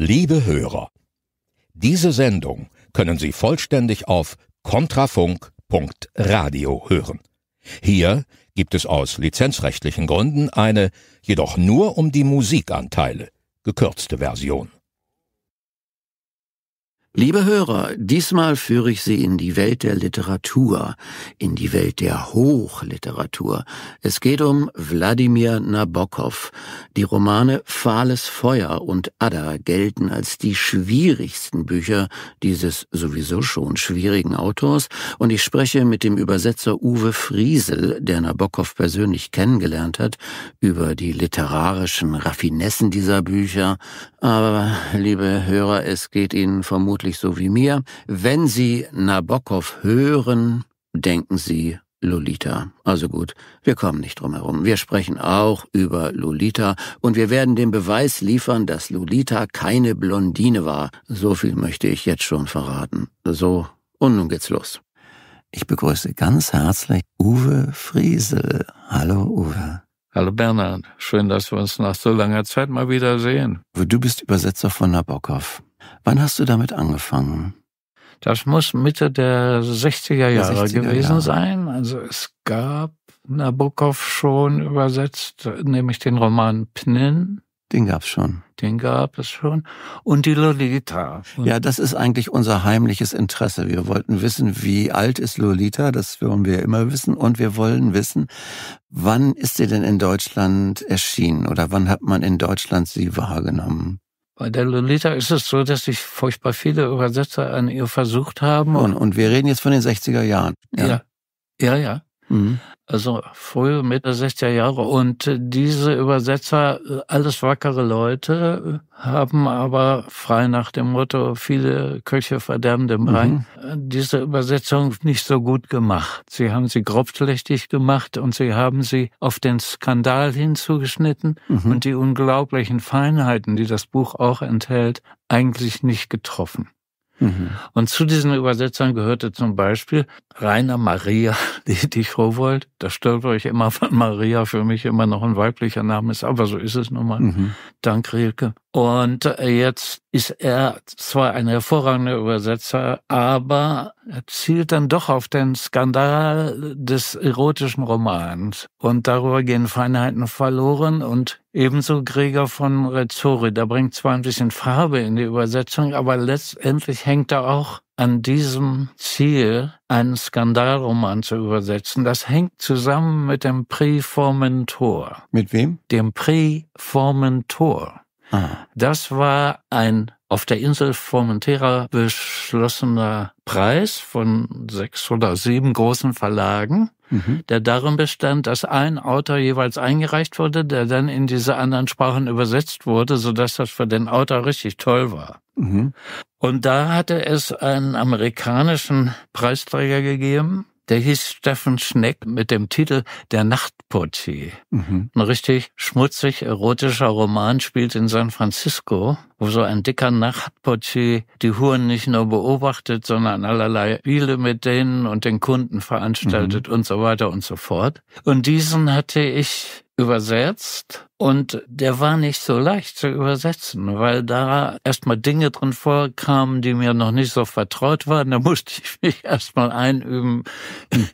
Liebe Hörer, diese Sendung können Sie vollständig auf kontrafunk.radio hören. Hier gibt es aus lizenzrechtlichen Gründen eine, jedoch nur um die Musikanteile, gekürzte Version. Liebe Hörer, diesmal führe ich Sie in die Welt der Literatur, in die Welt der Hochliteratur. Es geht um Wladimir Nabokov. Die Romane Fahles Feuer und Ada gelten als die schwierigsten Bücher dieses sowieso schon schwierigen Autors und ich spreche mit dem Übersetzer Uwe Friesel, der Nabokov persönlich kennengelernt hat, über die literarischen Raffinessen dieser Bücher. Aber, liebe Hörer, es geht Ihnen vermutlich vermutlich so wie mir, wenn Sie Nabokov hören, denken Sie Lolita. Also gut, wir kommen nicht drum herum. Wir sprechen auch über Lolita und wir werden den Beweis liefern, dass Lolita keine Blondine war. So viel möchte ich jetzt schon verraten. So, und nun geht's los. Ich begrüße ganz herzlich Uwe Friesel. Hallo Uwe. Hallo Bernhard, schön, dass wir uns nach so langer Zeit mal wiedersehen. Du bist Übersetzer von Nabokov. Wann hast du damit angefangen? Das muss Mitte der 60er Jahre 60er gewesen Jahre. sein. Also es gab Nabokov schon übersetzt, nämlich den Roman Pnin. Den gab es schon. Den gab es schon. Und die Lolita. Und ja, das ist eigentlich unser heimliches Interesse. Wir wollten wissen, wie alt ist Lolita, das wollen wir immer wissen. Und wir wollen wissen, wann ist sie denn in Deutschland erschienen oder wann hat man in Deutschland sie wahrgenommen? Bei der Lolita ist es so, dass sich furchtbar viele Übersetzer an ihr versucht haben. Und, und wir reden jetzt von den 60er Jahren. Ja, ja, ja. ja. Mhm. Also frühe Mitte 60er Jahre. Und diese Übersetzer, alles wackere Leute, haben aber frei nach dem Motto, viele Köche verderben den Brei, mhm. diese Übersetzung nicht so gut gemacht. Sie haben sie grobschlächtig gemacht und sie haben sie auf den Skandal hinzugeschnitten mhm. und die unglaublichen Feinheiten, die das Buch auch enthält, eigentlich nicht getroffen. Mhm. Und zu diesen Übersetzern gehörte zum Beispiel Rainer Maria Ledig-Rowold. Da stört euch immer weil Maria, für mich immer noch ein weiblicher Name ist, aber so ist es nun mal. Mhm. Dank Rilke. Und äh, jetzt ist er zwar ein hervorragender Übersetzer, aber er zielt dann doch auf den Skandal des erotischen Romans. Und darüber gehen Feinheiten verloren und ebenso Gregor von Rezzori. der bringt zwar ein bisschen Farbe in die Übersetzung, aber letztendlich hängt er auch an diesem Ziel, einen Skandalroman zu übersetzen. Das hängt zusammen mit dem Prix Formentor. Mit wem? Dem Prix Formentor. Ah. Das war ein auf der Insel Formentera beschlossener Preis von sechs oder sieben großen Verlagen, mhm. der darin bestand, dass ein Autor jeweils eingereicht wurde, der dann in diese anderen Sprachen übersetzt wurde, sodass das für den Autor richtig toll war. Mhm. Und da hatte es einen amerikanischen Preisträger gegeben, der hieß Steffen Schneck mit dem Titel Der Nachtportier. Mhm. Ein richtig schmutzig erotischer Roman spielt in San Francisco, wo so ein dicker Nachtportier die Huren nicht nur beobachtet, sondern allerlei Spiele mit denen und den Kunden veranstaltet mhm. und so weiter und so fort. Und diesen hatte ich übersetzt und der war nicht so leicht zu übersetzen, weil da erstmal Dinge drin vorkamen, die mir noch nicht so vertraut waren. Da musste ich mich erstmal einüben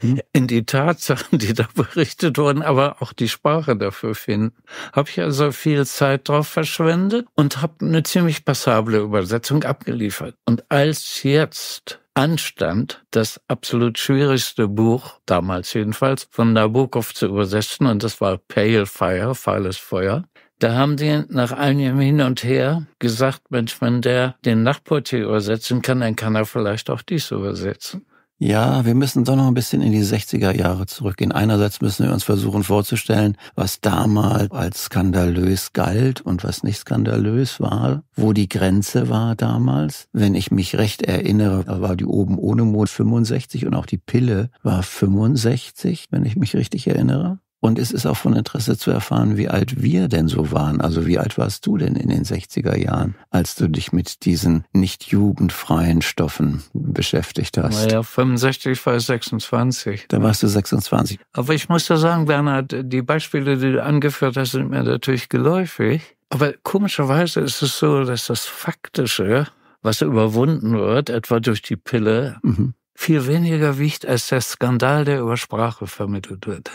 mhm. in die Tatsachen, die da berichtet wurden, aber auch die Sprache dafür finden. Habe ich also viel Zeit drauf verschwendet und habe eine ziemlich passable Übersetzung abgeliefert. Und als jetzt anstand, das absolut schwierigste Buch, damals jedenfalls, von Nabokov zu übersetzen, und das war Pale Fire, Fires Lagerfeuer. Da haben die nach einem Hin und Her gesagt, Mensch, wenn der den Nachportier übersetzen kann, dann kann er vielleicht auch dies übersetzen. Ja, wir müssen doch noch ein bisschen in die 60er Jahre zurückgehen. Einerseits müssen wir uns versuchen vorzustellen, was damals als skandalös galt und was nicht skandalös war, wo die Grenze war damals. Wenn ich mich recht erinnere, war die oben ohne Mond 65 und auch die Pille war 65, wenn ich mich richtig erinnere. Und es ist auch von Interesse zu erfahren, wie alt wir denn so waren. Also wie alt warst du denn in den 60er Jahren, als du dich mit diesen nicht jugendfreien Stoffen beschäftigt hast? Naja, 65 war ich 26. Da warst du 26. Aber ich muss ja sagen, Bernhard, die Beispiele, die du angeführt hast, sind mir natürlich geläufig. Aber komischerweise ist es so, dass das Faktische, was überwunden wird, etwa durch die Pille, mhm. viel weniger wiegt als der Skandal, der über Sprache vermittelt wird.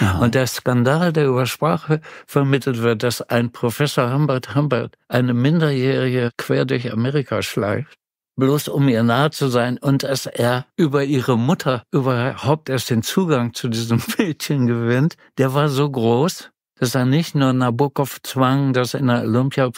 Aha. Und der Skandal, der über Sprache vermittelt wird, dass ein Professor Humbert Humbert eine Minderjährige quer durch Amerika schleift, bloß um ihr nahe zu sein und dass er über ihre Mutter überhaupt erst den Zugang zu diesem Mädchen gewinnt, der war so groß, dass er nicht nur Nabokov zwang, das in der Olympia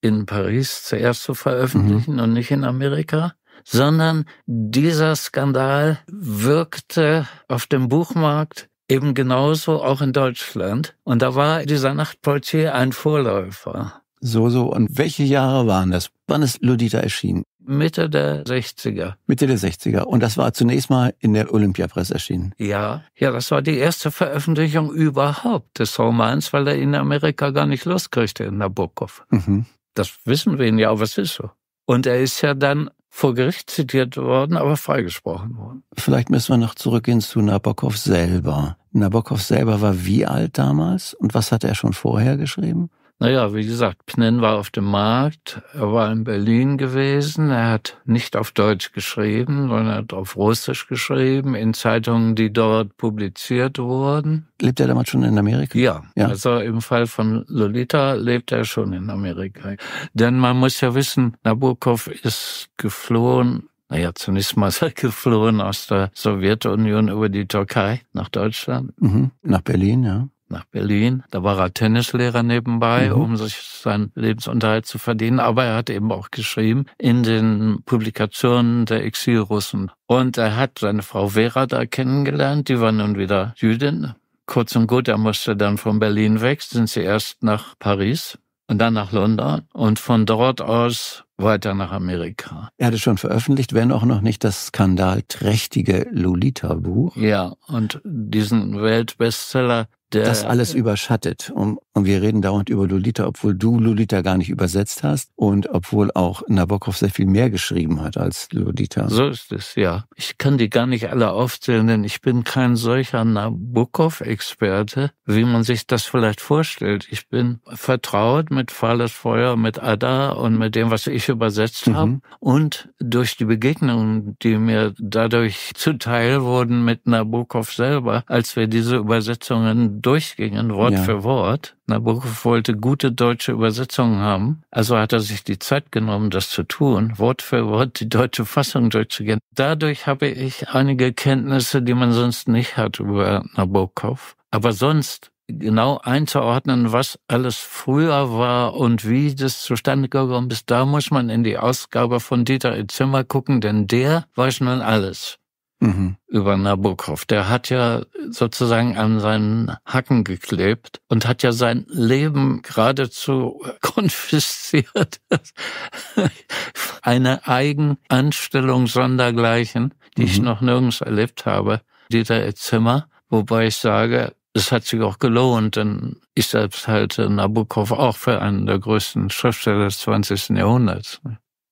in Paris zuerst zu veröffentlichen mhm. und nicht in Amerika, sondern dieser Skandal wirkte auf dem Buchmarkt eben genauso auch in Deutschland. Und da war dieser Nachtportier ein Vorläufer. So, so. Und welche Jahre waren das? Wann ist Ludita erschienen? Mitte der 60er. Mitte der 60er. Und das war zunächst mal in der Olympiapresse erschienen. Ja, ja, das war die erste Veröffentlichung überhaupt des Romans, weil er in Amerika gar nicht loskriegte in Nabokov. Mhm. Das wissen wir ja, aber es ist so. Und er ist ja dann vor Gericht zitiert worden, aber freigesprochen worden. Vielleicht müssen wir noch zurückgehen zu Nabokov selber. Nabokov selber war wie alt damals und was hatte er schon vorher geschrieben? Naja, wie gesagt, Pnen war auf dem Markt, er war in Berlin gewesen, er hat nicht auf Deutsch geschrieben, sondern er hat auf Russisch geschrieben, in Zeitungen, die dort publiziert wurden. Lebt er damals schon in Amerika? Ja, ja. also im Fall von Lolita lebt er schon in Amerika. Denn man muss ja wissen, Nabokov ist geflohen naja, zunächst mal ist er geflohen aus der Sowjetunion über die Türkei nach Deutschland. Mhm, nach Berlin, ja nach Berlin. Da war er Tennislehrer nebenbei, mhm. um sich seinen Lebensunterhalt zu verdienen. Aber er hat eben auch geschrieben in den Publikationen der Exilrussen. Und er hat seine Frau Vera da kennengelernt. Die war nun wieder Jüdin. Kurz und gut, er musste dann von Berlin weg, sind sie erst nach Paris und dann nach London und von dort aus weiter nach Amerika. Er hatte schon veröffentlicht, wenn auch noch nicht das skandalträchtige Lolita-Buch. Ja, und diesen Weltbestseller das äh, alles genau. überschattet. Und, und, wir reden dauernd über Lolita, obwohl du Lolita gar nicht übersetzt hast und obwohl auch Nabokov sehr viel mehr geschrieben hat als Lolita. So ist es, ja. Ich kann die gar nicht alle aufzählen, denn ich bin kein solcher Nabokov-Experte, wie man sich das vielleicht vorstellt. Ich bin vertraut mit Fahles Feuer, mit Ada und mit dem, was ich übersetzt mhm. habe. Und durch die Begegnungen, die mir dadurch zuteil wurden mit Nabokov selber, als wir diese Übersetzungen durchgingen, Wort ja. für Wort. Nabokov wollte gute deutsche Übersetzungen haben, also hat er sich die Zeit genommen, das zu tun, Wort für Wort die deutsche Fassung durchzugehen. Dadurch habe ich einige Kenntnisse, die man sonst nicht hat über Nabokov. Aber sonst genau einzuordnen, was alles früher war und wie das zustande gekommen ist, da muss man in die Ausgabe von Dieter E. Zimmer gucken, denn der weiß nun alles mhm. über Nabokov. Der hat ja sozusagen an seinen Hacken geklebt und hat ja sein Leben geradezu konfisziert. Eine Eigenanstellung sondergleichen, die mhm. ich noch nirgends erlebt habe. Dieter Zimmer, wobei ich sage, es hat sich auch gelohnt, denn ich selbst halte Nabokov auch für einen der größten Schriftsteller des 20. Jahrhunderts.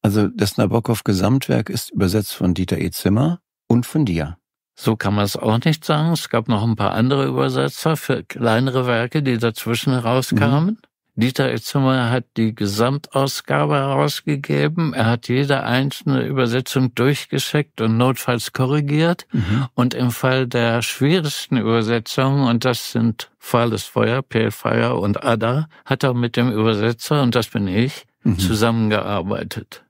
Also das Nabokov-Gesamtwerk ist übersetzt von Dieter E. Zimmer und von dir. So kann man es auch nicht sagen. Es gab noch ein paar andere Übersetzer für kleinere Werke, die dazwischen herauskamen. Mhm. Dieter Itzemer hat die Gesamtausgabe herausgegeben. Er hat jede einzelne Übersetzung durchgeschickt und notfalls korrigiert. Mhm. Und im Fall der schwierigsten Übersetzungen, und das sind Fahles Feuer, Pelfire und Ada, hat er mit dem Übersetzer, und das bin ich, mhm. zusammengearbeitet.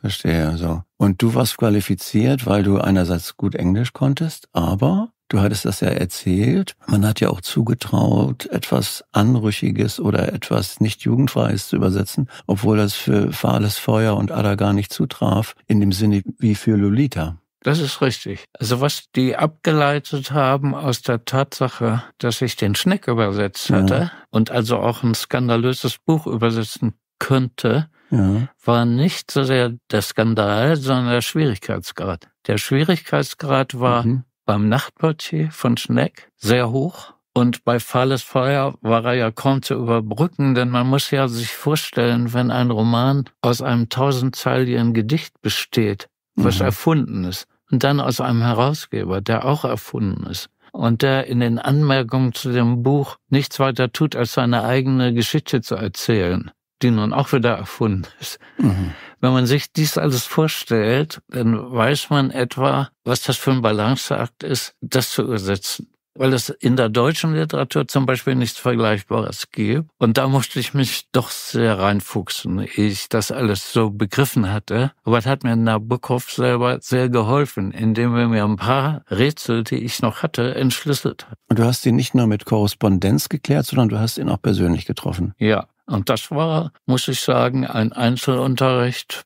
Verstehe, so. Und du warst qualifiziert, weil du einerseits gut Englisch konntest, aber du hattest das ja erzählt, man hat ja auch zugetraut, etwas Anrüchiges oder etwas nicht Jugendfreies zu übersetzen, obwohl das für Fahles Feuer und Ada gar nicht zutraf, in dem Sinne wie für Lolita. Das ist richtig. Also was die abgeleitet haben aus der Tatsache, dass ich den Schneck übersetzt hatte ja. und also auch ein skandalöses Buch übersetzen könnte, ja. war nicht so sehr der Skandal, sondern der Schwierigkeitsgrad. Der Schwierigkeitsgrad war mhm. beim Nachtportier von Schneck sehr hoch. Und bei Falles Feuer war er ja kaum zu überbrücken, denn man muss ja sich vorstellen, wenn ein Roman aus einem tausendzeiligen Gedicht besteht, was mhm. erfunden ist, und dann aus einem Herausgeber, der auch erfunden ist, und der in den Anmerkungen zu dem Buch nichts weiter tut, als seine eigene Geschichte zu erzählen die nun auch wieder erfunden ist. Mhm. Wenn man sich dies alles vorstellt, dann weiß man etwa, was das für ein Balanceakt ist, das zu übersetzen. Weil es in der deutschen Literatur zum Beispiel nichts Vergleichbares gibt. Und da musste ich mich doch sehr reinfuchsen, ehe ich das alles so begriffen hatte. Aber es hat mir Nabokov selber sehr geholfen, indem er mir ein paar Rätsel, die ich noch hatte, entschlüsselt hat. Und du hast ihn nicht nur mit Korrespondenz geklärt, sondern du hast ihn auch persönlich getroffen. Ja, und das war, muss ich sagen, ein Einzelunterricht.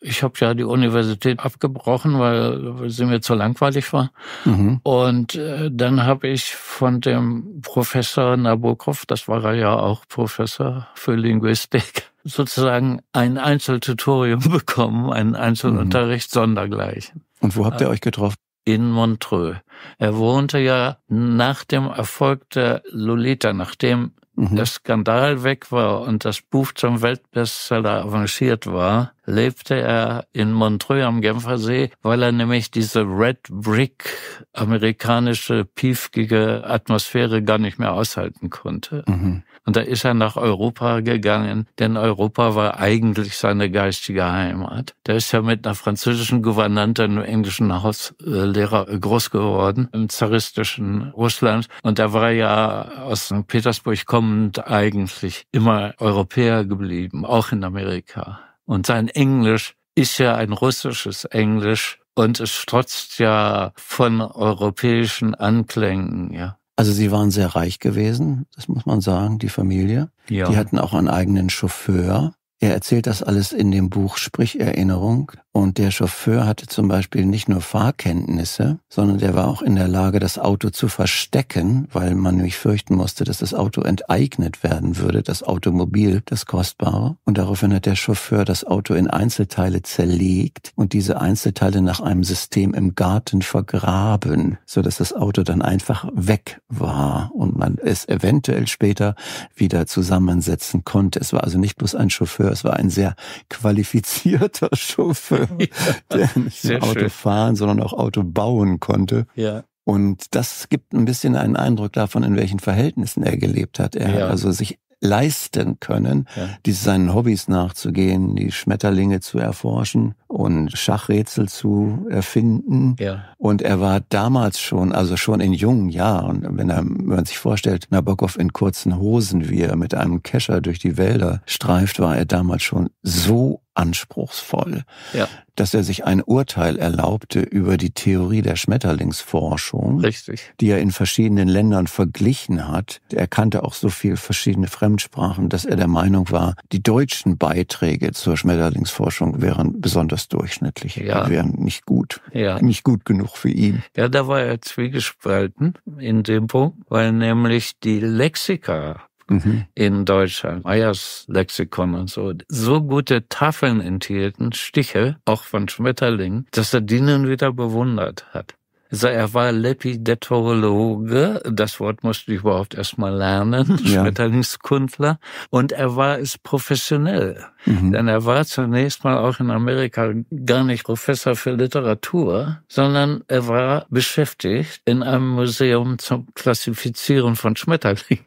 Ich habe ja die Universität abgebrochen, weil sie mir zu langweilig war. Mhm. Und äh, dann habe ich von dem Professor Nabokov, das war er ja auch Professor für Linguistik, sozusagen ein Einzeltutorium bekommen, einen Einzelunterricht mhm. sondergleichen. Und wo habt ihr äh, euch getroffen? in Montreux. Er wohnte ja nach dem Erfolg der Lolita, nachdem mhm. der Skandal weg war und das Buch zum Weltbestseller avanciert war, lebte er in Montreux am Genfersee, weil er nämlich diese Red Brick amerikanische piefkige Atmosphäre gar nicht mehr aushalten konnte. Mhm. Und da ist er nach Europa gegangen, denn Europa war eigentlich seine geistige Heimat. Da ist er mit einer französischen Gouvernante, einem englischen Hauslehrer groß geworden, im zaristischen Russland. Und er war ja aus St. Petersburg kommend eigentlich immer Europäer geblieben, auch in Amerika. Und sein Englisch ist ja ein russisches Englisch und es strotzt ja von europäischen Anklängen, ja. Also sie waren sehr reich gewesen, das muss man sagen, die Familie. Ja. Die hatten auch einen eigenen Chauffeur. Er erzählt das alles in dem Buch Spricherinnerung und der Chauffeur hatte zum Beispiel nicht nur Fahrkenntnisse, sondern der war auch in der Lage, das Auto zu verstecken, weil man nämlich fürchten musste, dass das Auto enteignet werden würde, das Automobil, das Kostbare. Und daraufhin hat der Chauffeur das Auto in Einzelteile zerlegt und diese Einzelteile nach einem System im Garten vergraben, sodass das Auto dann einfach weg war und man es eventuell später wieder zusammensetzen konnte. Es war also nicht bloß ein Chauffeur, Chauffeur. Es war ein sehr qualifizierter Chauffeur, ja, der nicht nur Auto schön. fahren, sondern auch Auto bauen konnte. Ja. Und das gibt ein bisschen einen Eindruck davon, in welchen Verhältnissen er gelebt hat. Er ja. hat also sich leisten können, ja. die seinen Hobbys nachzugehen, die Schmetterlinge zu erforschen und Schachrätsel zu erfinden. Ja. Und er war damals schon, also schon in jungen Jahren, wenn, er, wenn man sich vorstellt, Nabokov in kurzen Hosen, wie er mit einem Kescher durch die Wälder streift, war er damals schon so anspruchsvoll, ja. dass er sich ein Urteil erlaubte über die Theorie der Schmetterlingsforschung, Richtig. die er in verschiedenen Ländern verglichen hat. Er kannte auch so viel verschiedene Fremdsprachen, dass er der Meinung war, die deutschen Beiträge zur Schmetterlingsforschung wären besonders durchschnittlich, ja. wären nicht gut, ja. nicht gut genug für ihn. Ja, da war er zwiegespalten in dem Punkt, weil nämlich die Lexika mhm. in Deutschland, Meyers Lexikon und so, so gute Tafeln enthielten, Stiche, auch von Schmetterlingen, dass er Dienen wieder bewundert hat. Also er war Lepidetologe, das Wort musste ich überhaupt erstmal lernen, ja. Schmetterlingskundler, und er war es professionell. Mhm. Denn er war zunächst mal auch in Amerika gar nicht Professor für Literatur, sondern er war beschäftigt in einem Museum zum Klassifizieren von Schmetterlingen.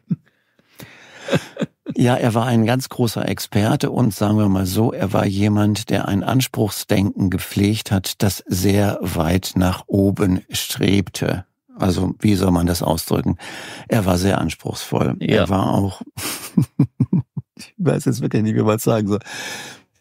Ja, er war ein ganz großer Experte und sagen wir mal so, er war jemand, der ein Anspruchsdenken gepflegt hat, das sehr weit nach oben strebte. Also wie soll man das ausdrücken? Er war sehr anspruchsvoll. Ja. Er war auch, ich weiß jetzt wirklich nicht, wie man es sagen soll.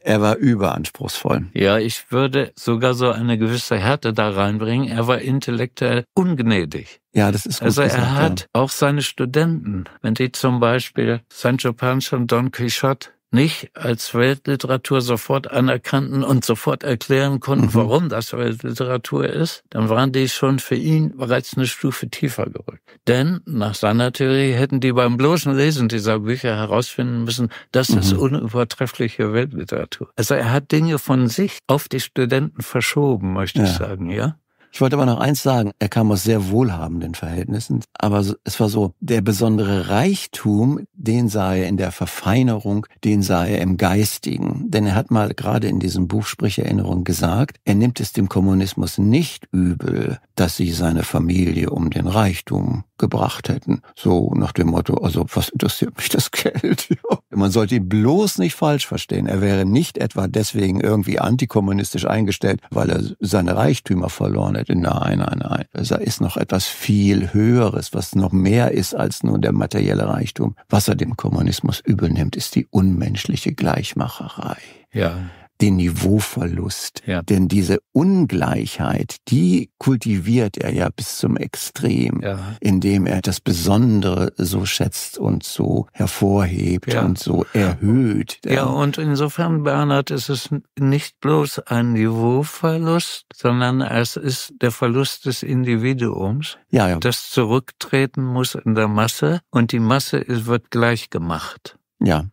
Er war überanspruchsvoll. Ja, ich würde sogar so eine gewisse Härte da reinbringen. Er war intellektuell ungnädig. Ja, das ist gut Also gesagt, er hat ja. auch seine Studenten, wenn die zum Beispiel Sancho Panza und Don Quixote nicht als Weltliteratur sofort anerkannten und sofort erklären konnten, mhm. warum das Weltliteratur ist, dann waren die schon für ihn bereits eine Stufe tiefer gerückt. Denn nach seiner Theorie hätten die beim bloßen Lesen dieser Bücher herausfinden müssen, das mhm. ist unübertreffliche Weltliteratur. Also er hat Dinge von sich auf die Studenten verschoben, möchte ja. ich sagen, ja. Ich wollte aber noch eins sagen. Er kam aus sehr wohlhabenden Verhältnissen, aber es war so, der besondere Reichtum, den sah er in der Verfeinerung, den sah er im Geistigen. Denn er hat mal gerade in diesem Buch Spricherinnerung gesagt, er nimmt es dem Kommunismus nicht übel, dass sie seine Familie um den Reichtum gebracht hätten. So nach dem Motto, also was interessiert mich das Geld? Man sollte ihn bloß nicht falsch verstehen. Er wäre nicht etwa deswegen irgendwie antikommunistisch eingestellt, weil er seine Reichtümer verloren hätte. Nein, nein, nein. Da also ist noch etwas viel Höheres, was noch mehr ist als nur der materielle Reichtum. Was er dem Kommunismus übel nimmt, ist die unmenschliche Gleichmacherei. Ja den Niveauverlust. Ja. Denn diese Ungleichheit, die kultiviert er ja bis zum Extrem, ja. indem er das Besondere so schätzt und so hervorhebt ja. und so erhöht. Ja, und insofern, Bernhard, ist es nicht bloß ein Niveauverlust, sondern es ist der Verlust des Individuums, ja, ja. das zurücktreten muss in der Masse und die Masse wird gleich gemacht. Ja.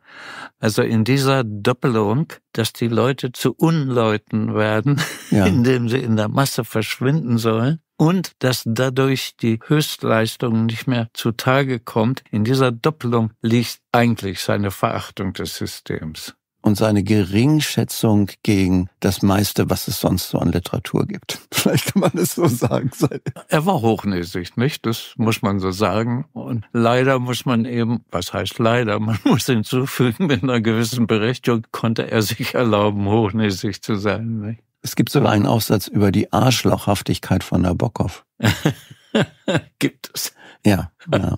Also in dieser Doppelung, dass die Leute zu Unleuten werden, ja. indem sie in der Masse verschwinden sollen und dass dadurch die Höchstleistung nicht mehr zutage kommt, in dieser Doppelung liegt eigentlich seine Verachtung des Systems und seine Geringschätzung gegen das meiste, was es sonst so an Literatur gibt. Vielleicht kann man es so sagen. Er war hochnäsig, nicht? Das muss man so sagen. Und leider muss man eben, was heißt leider, man muss hinzufügen, mit einer gewissen Berechtigung konnte er sich erlauben, hochnäsig zu sein. Nicht? Es gibt sogar einen Aufsatz über die Arschlochhaftigkeit von Nabokov. gibt es. Ja. Ja. Genau.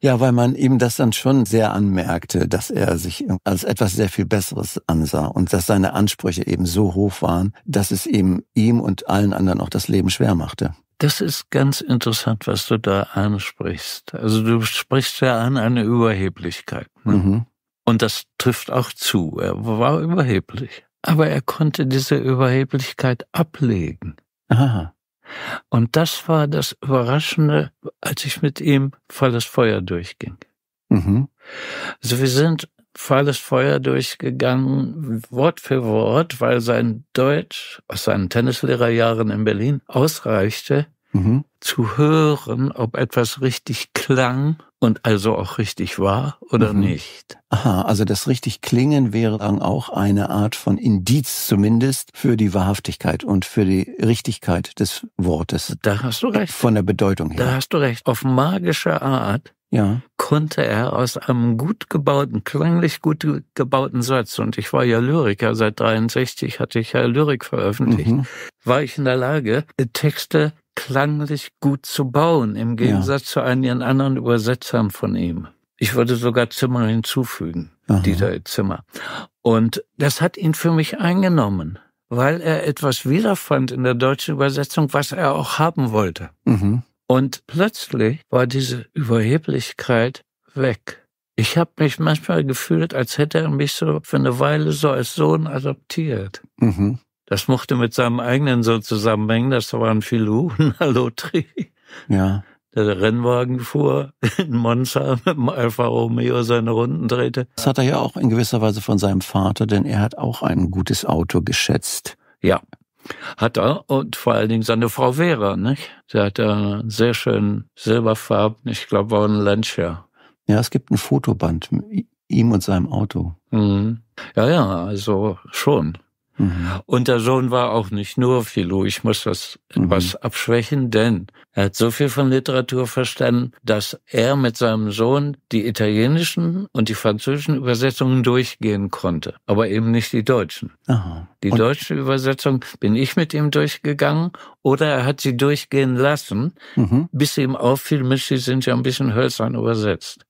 ja, weil man ihm das dann schon sehr anmerkte, dass er sich als etwas sehr viel Besseres ansah und dass seine Ansprüche eben so hoch waren, dass es eben ihm und allen anderen auch das Leben schwer machte. Das ist ganz interessant, was du da ansprichst. Also du sprichst ja an eine Überheblichkeit. Ne? Mhm. Und das trifft auch zu. Er war überheblich. Aber er konnte diese Überheblichkeit ablegen. Aha. Und das war das Überraschende, als ich mit ihm Falles Feuer durchging. Mhm. Also wir sind Falles Feuer durchgegangen, Wort für Wort, weil sein Deutsch aus seinen Tennislehrerjahren in Berlin ausreichte, mhm. zu hören, ob etwas richtig klang und also auch richtig war oder mhm. nicht. Aha, also das richtig Klingen wäre dann auch eine Art von Indiz zumindest für die Wahrhaftigkeit und für die Richtigkeit des Wortes. Da hast du recht. Von der Bedeutung her. Da hast du recht. Auf magische Art ja. konnte er aus einem gut gebauten, klanglich gut gebauten Satz, und ich war ja Lyriker, seit 63 hatte ich ja Lyrik veröffentlicht, mhm. war ich in der Lage, Texte klanglich gut zu bauen, im Gegensatz ja. zu einigen anderen Übersetzern von ihm. Ich würde sogar Zimmer hinzufügen, Aha. Dieter Zimmer. Und das hat ihn für mich eingenommen, weil er etwas wiederfand in der deutschen Übersetzung, was er auch haben wollte. Mhm. Und plötzlich war diese Überheblichkeit weg. Ich habe mich manchmal gefühlt, als hätte er mich so für eine Weile so als Sohn adoptiert. Mhm. Das mochte mit seinem eigenen Sohn zusammenhängen, das war ein Filou, ein Alotri. Ja. Der Rennwagen fuhr in Monza mit dem Alfa Romeo seine Runden drehte. Das hat er ja auch in gewisser Weise von seinem Vater, denn er hat auch ein gutes Auto geschätzt. Ja. Hat er und vor allen Dingen seine Frau Vera, nicht? Sie hat einen sehr schönen silberfarbenen, ich glaube, war ein Lancia. Ja, es gibt ein Fotoband mit ihm und seinem Auto. Mhm. Ja, ja, also schon. Mhm. Und der Sohn war auch nicht nur Philo. Ich muss das mhm. etwas abschwächen, denn er hat so viel von Literatur verstanden, dass er mit seinem Sohn die italienischen und die französischen Übersetzungen durchgehen konnte, aber eben nicht die deutschen. Aha. Die und deutsche Übersetzung bin ich mit ihm durchgegangen oder er hat sie durchgehen lassen, mhm. bis ihm auffiel, Mischi sind ja ein bisschen hölzern übersetzt.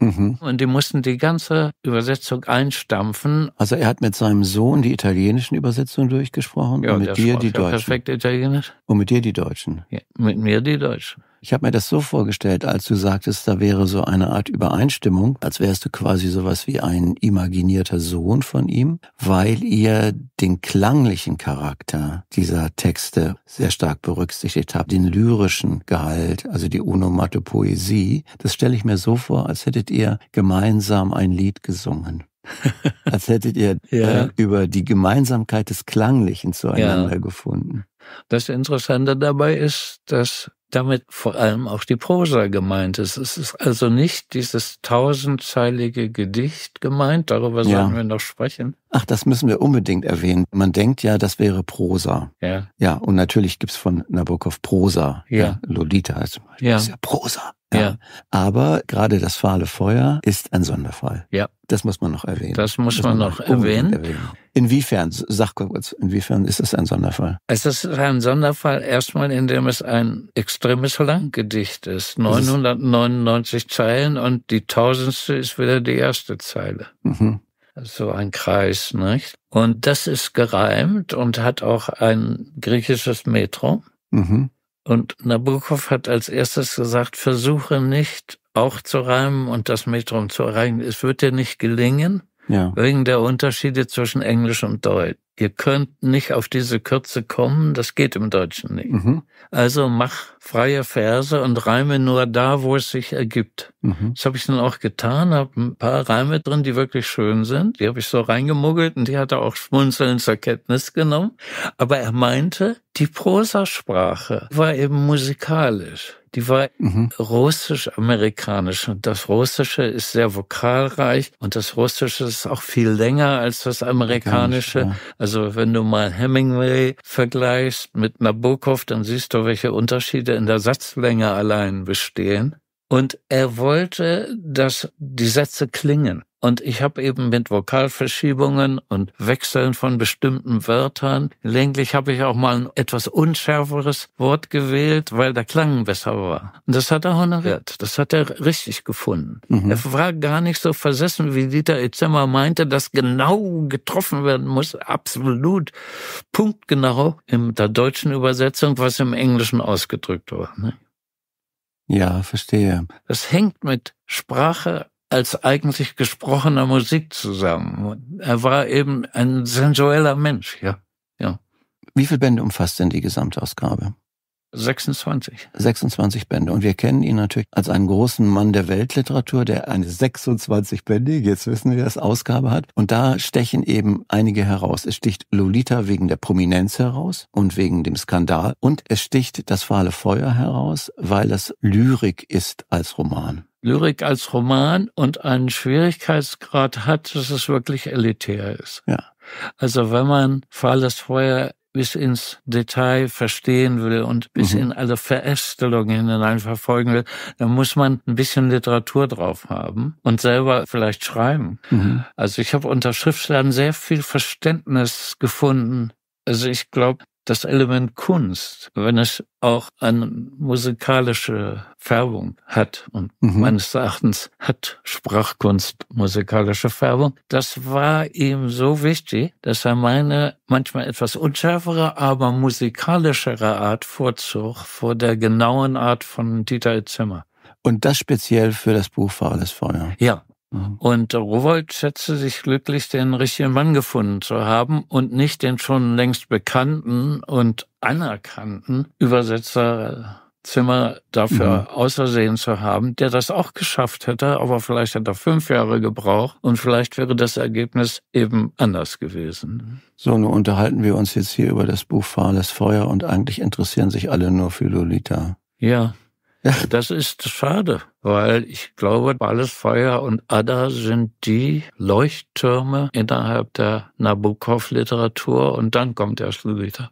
Mhm. Und die mussten die ganze Übersetzung einstampfen. Also er hat mit seinem Sohn die italienischen Übersetzungen durchgesprochen ja, und mit dir die deutschen. Perfekt Italienisch. Und mit dir die deutschen. Ja, mit mir die deutschen. Ich habe mir das so vorgestellt, als du sagtest, da wäre so eine Art Übereinstimmung, als wärst du quasi sowas wie ein imaginierter Sohn von ihm, weil ihr den klanglichen Charakter dieser Texte sehr stark berücksichtigt habt, den lyrischen Gehalt, also die Onomatopoesie. Das stelle ich mir so vor, als hättet ihr gemeinsam ein Lied gesungen. als hättet ihr äh, ja. äh, über die Gemeinsamkeit des Klanglichen zueinander ja. gefunden. Das Interessante dabei ist, dass damit vor allem auch die Prosa gemeint ist. Es ist also nicht dieses tausendzeilige Gedicht gemeint, darüber ja. sollen wir noch sprechen, Ach, das müssen wir unbedingt erwähnen. Man denkt ja, das wäre Prosa. Ja. Ja, und natürlich gibt's von Nabokov Prosa. Ja. ja Lolita zum Beispiel. Ja. Das ist ja Prosa. Ja. ja. Aber gerade das fahle Feuer ist ein Sonderfall. Ja. Das muss man noch erwähnen. Das muss, das man, man, noch erwähnen. erwähnen. Inwiefern, sag kurz, inwiefern ist es ein Sonderfall? Es ist ein Sonderfall erstmal, indem es ein extremes Langgedicht ist. 999 ist Zeilen und die tausendste ist wieder die erste Zeile. Mhm so ein Kreis, nicht? Und das ist gereimt und hat auch ein griechisches Metrum. Mhm. Und Nabokov hat als erstes gesagt, versuche nicht auch zu reimen und das Metrum zu erreichen. Es wird dir nicht gelingen ja. wegen der Unterschiede zwischen Englisch und Deutsch. Ihr könnt nicht auf diese Kürze kommen, das geht im Deutschen nicht. Mhm. Also mach freie Verse und reime nur da, wo es sich ergibt. Mhm. Das habe ich dann auch getan, habe ein paar Reime drin, die wirklich schön sind. Die habe ich so reingemuggelt und die hat er auch schmunzelnd zur Kenntnis genommen. Aber er meinte, die Prosasprache war eben musikalisch die war mhm. russisch-amerikanisch. Und das Russische ist sehr vokalreich und das Russische ist auch viel länger als das Amerikanische. Ja. Also wenn du mal Hemingway vergleichst mit Nabokov, dann siehst du, welche Unterschiede in der Satzlänge allein bestehen. Und er wollte, dass die Sätze klingen. Und ich habe eben mit Vokalverschiebungen und Wechseln von bestimmten Wörtern, länglich habe ich auch mal ein etwas unschärferes Wort gewählt, weil der Klang besser war. Und das hat er honoriert. Das hat er richtig gefunden. Mhm. Er war gar nicht so versessen, wie Dieter Itzemmer meinte, dass genau getroffen werden muss, absolut punktgenau in der deutschen Übersetzung, was im Englischen ausgedrückt war. Ne? Ja, verstehe. Das hängt mit Sprache als eigentlich gesprochener Musik zusammen. Er war eben ein sensueller Mensch, ja. ja. Wie viele Bände umfasst denn die Gesamtausgabe? 26. 26 Bände. Und wir kennen ihn natürlich als einen großen Mann der Weltliteratur, der eine 26-bändige, jetzt wissen wir das, Ausgabe hat. Und da stechen eben einige heraus. Es sticht Lolita wegen der Prominenz heraus und wegen dem Skandal. Und es sticht das fahle Feuer heraus, weil es Lyrik ist als Roman. Lyrik als Roman und einen Schwierigkeitsgrad hat, dass es wirklich elitär ist. Ja. Also wenn man Fahrlast Feuer bis ins Detail verstehen will und bis mhm. in alle Verästelungen hinein verfolgen will, dann muss man ein bisschen Literatur drauf haben und selber vielleicht schreiben. Mhm. Also ich habe unter Schriftstellern sehr viel Verständnis gefunden. Also ich glaube, das Element Kunst, wenn es auch eine musikalische Färbung hat, und mhm. meines Erachtens hat Sprachkunst musikalische Färbung, das war ihm so wichtig, dass er meine manchmal etwas unschärfere, aber musikalischere Art vorzog vor der genauen Art von Dieter Zimmer. Und das speziell für das Buch Fahrendes Feuer. Ja, Mhm. Und Rowold schätzte sich glücklich, den richtigen Mann gefunden zu haben und nicht den schon längst bekannten und anerkannten Übersetzerzimmer äh, dafür mhm. außersehen zu haben, der das auch geschafft hätte, aber vielleicht hätte er fünf Jahre gebraucht und vielleicht wäre das Ergebnis eben anders gewesen. So, nun unterhalten wir uns jetzt hier über das Buch Fahles Feuer und eigentlich interessieren sich alle nur für Lolita. Ja. Ja. Das ist schade, weil ich glaube, Ballesfeuer und Ada sind die Leuchttürme innerhalb der Nabokov-Literatur und dann kommt der Lolita.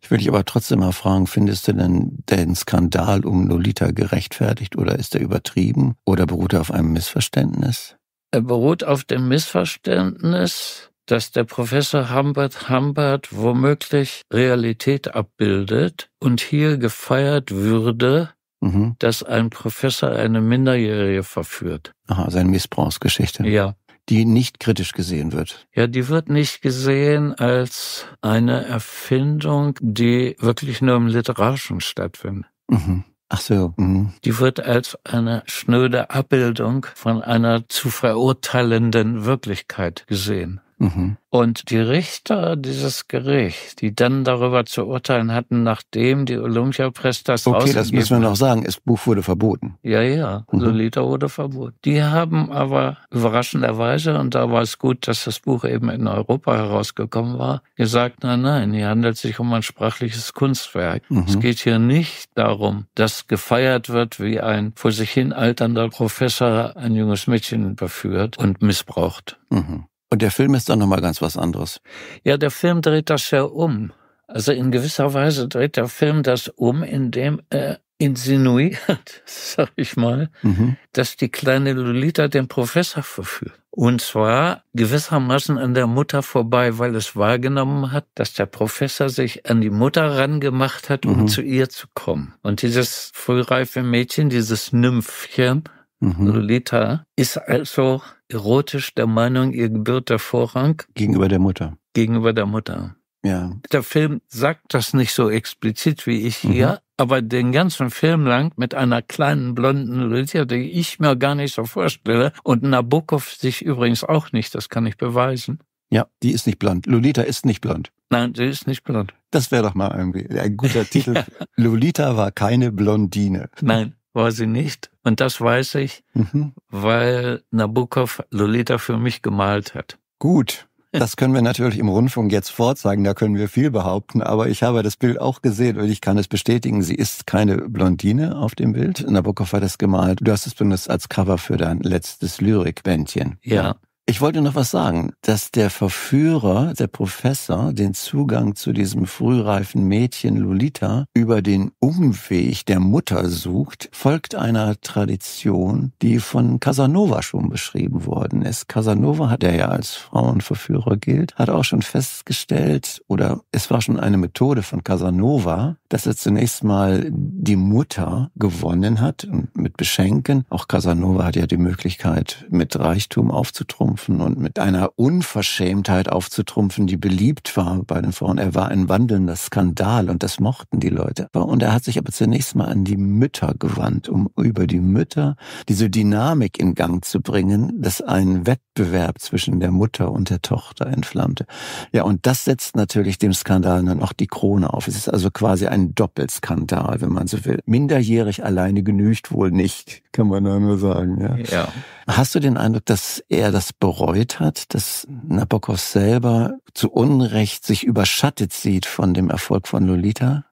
Ich würde dich aber trotzdem mal fragen, findest du denn den Skandal um Lolita gerechtfertigt oder ist er übertrieben oder beruht er auf einem Missverständnis? Er beruht auf dem Missverständnis, dass der Professor Humbert Humbert womöglich Realität abbildet und hier gefeiert würde, mhm. dass ein Professor eine Minderjährige verführt. Aha, seine Missbrauchsgeschichte. Ja. Die nicht kritisch gesehen wird. Ja, die wird nicht gesehen als eine Erfindung, die wirklich nur im Literarischen stattfindet. Mhm. Ach so. Mhm. Die wird als eine schnöde Abbildung von einer zu verurteilenden Wirklichkeit gesehen. Mhm. Und die Richter dieses Gerichts, die dann darüber zu urteilen hatten, nachdem die Olympiapress das Okay, das müssen wir noch sagen. Das Buch wurde verboten. Ja, ja. Mhm. Lolita wurde verboten. Die haben aber überraschenderweise, und da war es gut, dass das Buch eben in Europa herausgekommen war, gesagt, nein, nein, hier handelt es sich um ein sprachliches Kunstwerk. Mhm. Es geht hier nicht darum, dass gefeiert wird, wie ein vor sich hin alternder Professor ein junges Mädchen verführt und missbraucht. Mhm. Und der Film ist dann nochmal ganz was anderes. Ja, der Film dreht das ja um. Also in gewisser Weise dreht der Film das um, indem er insinuiert, sag ich mal, mhm. dass die kleine Lolita den Professor verführt. Und zwar gewissermaßen an der Mutter vorbei, weil es wahrgenommen hat, dass der Professor sich an die Mutter rangemacht hat, um mhm. zu ihr zu kommen. Und dieses frühreife Mädchen, dieses Nymphchen, Mhm. Lolita ist also erotisch der Meinung, ihr gebührt der Vorrang. Gegenüber der Mutter. Gegenüber der Mutter. Ja. Der Film sagt das nicht so explizit wie ich mhm. hier, mhm. aber den ganzen Film lang mit einer kleinen blonden Lolita, die ich mir gar nicht so vorstelle, und Nabokov sich übrigens auch nicht, das kann ich beweisen. Ja, die ist nicht blond. Lolita ist nicht blond. Nein, sie ist nicht blond. Das wäre doch mal irgendwie ein guter Titel. ja. Lolita war keine Blondine. Nein war sie nicht. Und das weiß ich, mhm. weil Nabokov Lolita für mich gemalt hat. Gut. Das können wir natürlich im Rundfunk jetzt vorzeigen, da können wir viel behaupten, aber ich habe das Bild auch gesehen und ich kann es bestätigen, sie ist keine Blondine auf dem Bild. Nabokov hat das gemalt. Du hast es benutzt als Cover für dein letztes Lyrikbändchen. Ja. Ich wollte noch was sagen, dass der Verführer, der Professor, den Zugang zu diesem frühreifen Mädchen Lolita über den Umweg der Mutter sucht, folgt einer Tradition, die von Casanova schon beschrieben worden ist. Casanova, hat der ja als Frauenverführer gilt, hat auch schon festgestellt, oder es war schon eine Methode von Casanova, dass er zunächst mal die Mutter gewonnen hat und mit Beschenken. Auch Casanova hat ja die Möglichkeit, mit Reichtum aufzutrumpfen und mit einer Unverschämtheit aufzutrumpfen, die beliebt war bei den Frauen. Er war ein wandelnder Skandal und das mochten die Leute. Und er hat sich aber zunächst mal an die Mütter gewandt, um über die Mütter diese Dynamik in Gang zu bringen, dass ein Wettbewerb zwischen der Mutter und der Tochter entflammte. Ja, und das setzt natürlich dem Skandal dann auch die Krone auf. Es ist also quasi ein ein Doppelskandal, wenn man so will. Minderjährig alleine genügt wohl nicht, kann man da nur sagen. Ja. ja. Hast du den Eindruck, dass er das bereut hat, dass Nabokov selber zu Unrecht sich überschattet sieht von dem Erfolg von Lolita?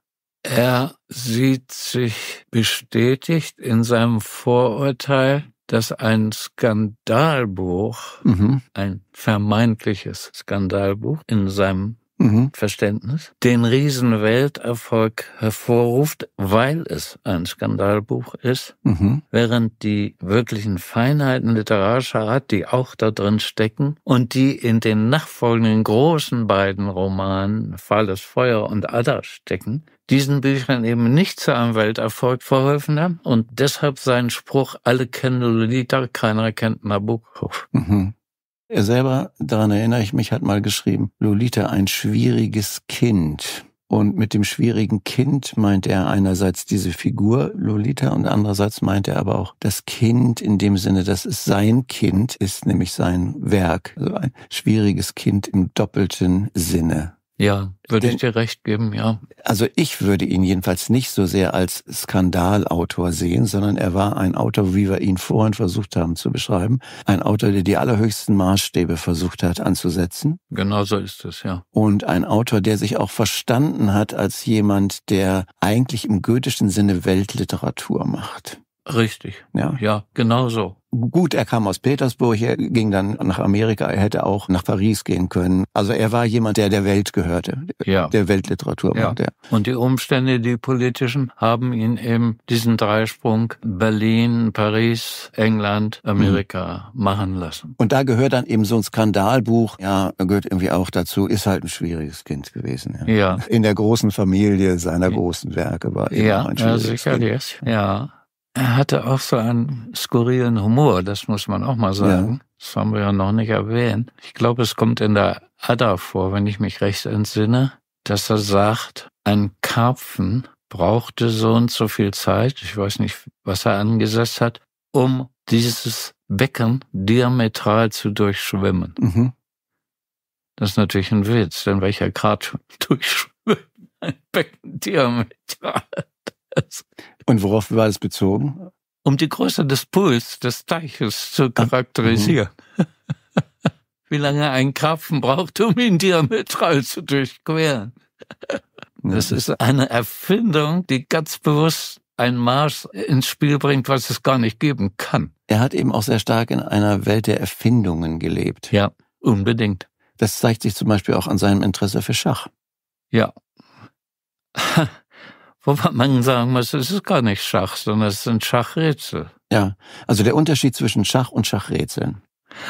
Er sieht sich bestätigt in seinem Vorurteil, dass ein Skandalbuch, mhm. ein vermeintliches Skandalbuch in seinem mhm. Verständnis den Riesenwelterfolg hervorruft, weil es ein Skandalbuch ist, mhm. während die wirklichen Feinheiten literarischer Art, die auch da drin stecken und die in den nachfolgenden großen beiden Romanen Falles Feuer und Ada stecken, diesen Büchern eben nicht zu einem Welterfolg verholfen haben und deshalb seinen Spruch, alle kennen Lolita, keiner kennt Nabucco. Mhm. Er selber, daran erinnere ich mich, hat mal geschrieben, Lolita ein schwieriges Kind. Und mit dem schwierigen Kind meint er einerseits diese Figur Lolita und andererseits meint er aber auch das Kind in dem Sinne, dass es sein Kind ist, nämlich sein Werk. Also ein schwieriges Kind im doppelten Sinne. Ja, würde Denn, ich dir recht geben, ja. Also ich würde ihn jedenfalls nicht so sehr als Skandalautor sehen, sondern er war ein Autor, wie wir ihn vorhin versucht haben zu beschreiben, ein Autor, der die allerhöchsten Maßstäbe versucht hat anzusetzen. Genau so ist es, ja. Und ein Autor, der sich auch verstanden hat als jemand, der eigentlich im goethischen Sinne Weltliteratur macht. Richtig. Ja, ja genau so. Gut, er kam aus Petersburg, er ging dann nach Amerika, er hätte auch nach Paris gehen können. Also er war jemand, der der Welt gehörte, ja. der Weltliteratur ja. War, Und die Umstände, die politischen, haben ihn eben diesen Dreisprung Berlin, Paris, England, Amerika mhm. machen lassen. Und da gehört dann eben so ein Skandalbuch, ja, gehört irgendwie auch dazu, ist halt ein schwieriges Kind gewesen. Ja. ja. In der großen Familie seiner großen Werke war er ja, ein schwieriges ja, sicherlich. Kind. Ja, er hatte auch so einen skurrilen Humor, das muss man auch mal sagen. Ja. Das haben wir ja noch nicht erwähnt. Ich glaube, es kommt in der Ada vor, wenn ich mich recht entsinne, dass er sagt, ein Karpfen brauchte so und so viel Zeit, ich weiß nicht, was er angesetzt hat, um dieses Becken diametral zu durchschwimmen. Mhm. Das ist natürlich ein Witz, denn welcher Grad durchschwimmt ein Becken diametral? Und worauf war das bezogen? Um die Größe des Puls des Teiches zu ah, charakterisieren. Ah, Wie lange ein Krapfen braucht, um ihn diametral zu durchqueren. Das ist eine Erfindung, die ganz bewusst ein Maß ins Spiel bringt, was es gar nicht geben kann. Er hat eben auch sehr stark in einer Welt der Erfindungen gelebt. Ja, unbedingt. Das zeigt sich zum Beispiel auch an seinem Interesse für Schach. Ja. wobei man sagen muss, es ist gar nicht Schach, sondern es sind Schachrätsel. Ja, also der Unterschied zwischen Schach und Schachrätseln.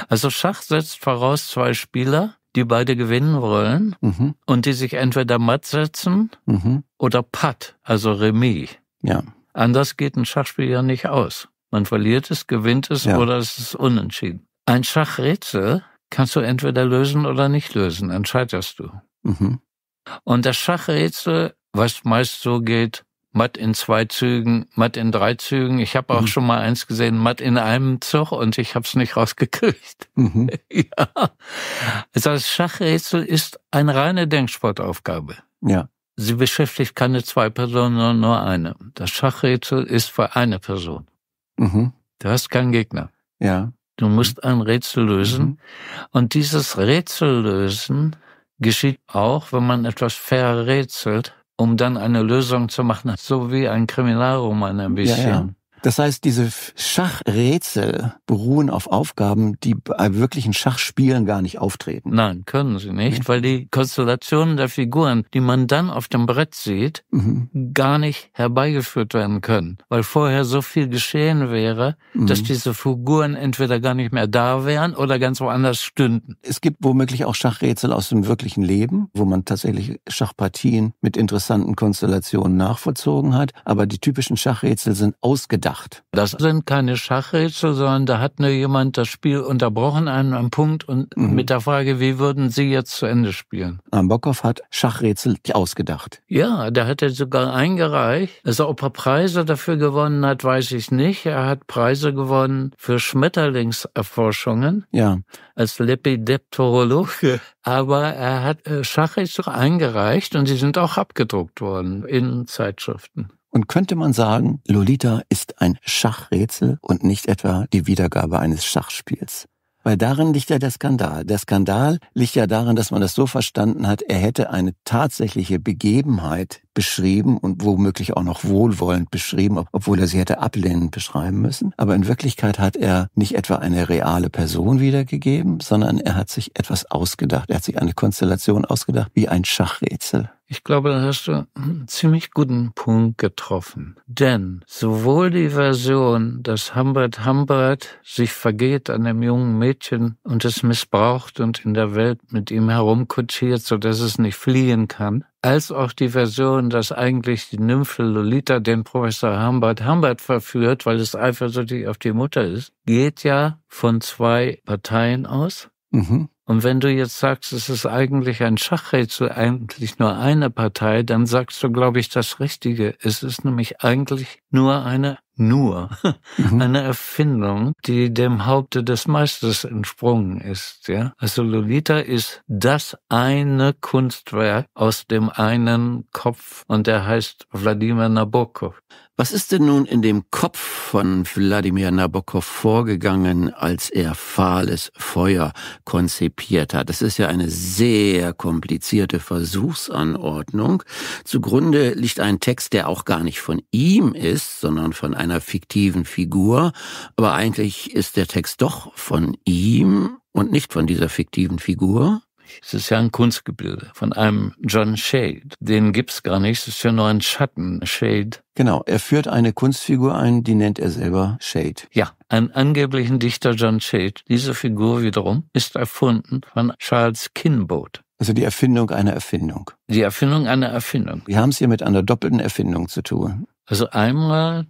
Also Schach setzt voraus zwei Spieler, die beide gewinnen wollen mhm. und die sich entweder matt setzen mhm. oder patt, also Remis. Ja. Anders geht ein Schachspiel ja nicht aus. Man verliert es, gewinnt es ja. oder es ist unentschieden. Ein Schachrätsel kannst du entweder lösen oder nicht lösen, entscheidest du. Mhm. Und das Schachrätsel was meist so geht, matt in zwei Zügen, matt in drei Zügen. Ich habe auch mhm. schon mal eins gesehen, matt in einem Zug und ich habe es nicht rausgekriegt. Mhm. ja. Also das Schachrätsel ist eine reine Denksportaufgabe. Ja. Sie beschäftigt keine zwei Personen, sondern nur eine. Das Schachrätsel ist für eine Person. Mhm. Du hast keinen Gegner. Ja. Du musst mhm. ein Rätsel lösen. Mhm. Und dieses Rätsel lösen geschieht auch, wenn man etwas verrätselt, um dann eine Lösung zu machen, so wie ein Kriminalroman ein bisschen. Ja, ja. Das heißt, diese Schachrätsel beruhen auf Aufgaben, die bei äh, wirklichen Schachspielen gar nicht auftreten. Nein, können sie nicht, weil die Konstellationen der Figuren, die man dann auf dem Brett sieht, mhm. gar nicht herbeigeführt werden können, weil vorher so viel geschehen wäre, mhm. dass diese Figuren entweder gar nicht mehr da wären oder ganz woanders stünden. Es gibt womöglich auch Schachrätsel aus dem wirklichen Leben, wo man tatsächlich Schachpartien mit interessanten Konstellationen nachvollzogen hat, aber die typischen Schachrätsel sind ausgedacht Schacht. Das sind keine Schachrätsel, sondern da hat nur jemand das Spiel unterbrochen an einem Punkt und mhm. mit der Frage, wie würden Sie jetzt zu Ende spielen? Nabokov hat Schachrätsel ausgedacht. Ja, der hat er sogar eingereicht. Also ob er Preise dafür gewonnen hat, weiß ich nicht. Er hat Preise gewonnen für Schmetterlingserforschungen. Ja. Als Lepidepterologe. Aber er hat äh, Schachrätsel eingereicht und sie sind auch abgedruckt worden in Zeitschriften. Und könnte man sagen, Lolita ist ein Schachrätsel und nicht etwa die Wiedergabe eines Schachspiels. Weil darin liegt ja der Skandal. Der Skandal liegt ja darin, dass man das so verstanden hat, er hätte eine tatsächliche Begebenheit, beschrieben und womöglich auch noch wohlwollend beschrieben, obwohl er sie hätte ablehnend beschreiben müssen. Aber in Wirklichkeit hat er nicht etwa eine reale Person wiedergegeben, sondern er hat sich etwas ausgedacht. Er hat sich eine Konstellation ausgedacht, wie ein Schachrätsel. Ich glaube, da hast du einen ziemlich guten Punkt getroffen. Denn sowohl die Version, dass Humbert Humbert sich vergeht an dem jungen Mädchen und es missbraucht und in der Welt mit ihm herumkutschiert, sodass es nicht fliehen kann, als auch die Version, dass eigentlich die Nymphe Lolita den Professor Humbert Humbert verführt, weil es eifersüchtig auf die Mutter ist, geht ja von zwei Parteien aus. Mhm. Und wenn du jetzt sagst, es ist eigentlich ein Schachrätsel, eigentlich nur eine Partei, dann sagst du, glaube ich, das Richtige. Es ist nämlich eigentlich nur eine, nur mhm. eine Erfindung, die dem Haupte des Meisters entsprungen ist. Ja? Also Lolita ist das eine Kunstwerk aus dem einen Kopf und der heißt Wladimir Nabokov. Was ist denn nun in dem Kopf von Wladimir Nabokov vorgegangen, als er fahles Feuer konzipiert hat? Das ist ja eine sehr komplizierte Versuchsanordnung. Zugrunde liegt ein Text, der auch gar nicht von ihm ist, sondern von einer fiktiven Figur. Aber eigentlich ist der Text doch von ihm und nicht von dieser fiktiven Figur. Es ist ja ein Kunstgebilde von einem John Shade. Den gibt es gar nicht. Es ist ja nur ein Schatten. Shade. Genau. Er führt eine Kunstfigur ein, die nennt er selber Shade. Ja. Einen angeblichen Dichter John Shade. Diese Figur wiederum ist erfunden von Charles Kinboat. Also die Erfindung einer Erfindung. Die Erfindung einer Erfindung. Wir haben es hier mit einer doppelten Erfindung zu tun. Also einmal